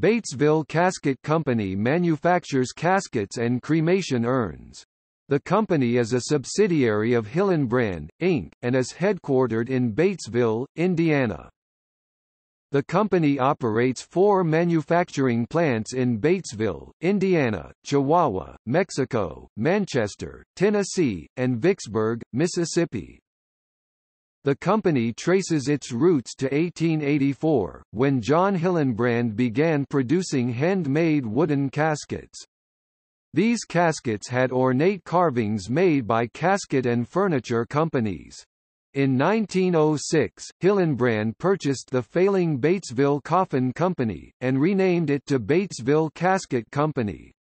Batesville Casket Company manufactures caskets and cremation urns. The company is a subsidiary of Hillenbrand, Inc., and is headquartered in Batesville, Indiana. The company operates four manufacturing plants in Batesville, Indiana, Chihuahua, Mexico, Manchester, Tennessee, and Vicksburg, Mississippi. The company traces its roots to 1884, when John Hillenbrand began producing handmade wooden caskets. These caskets had ornate carvings made by casket and furniture companies. In 1906, Hillenbrand purchased the failing Batesville Coffin Company, and renamed it to Batesville Casket Company.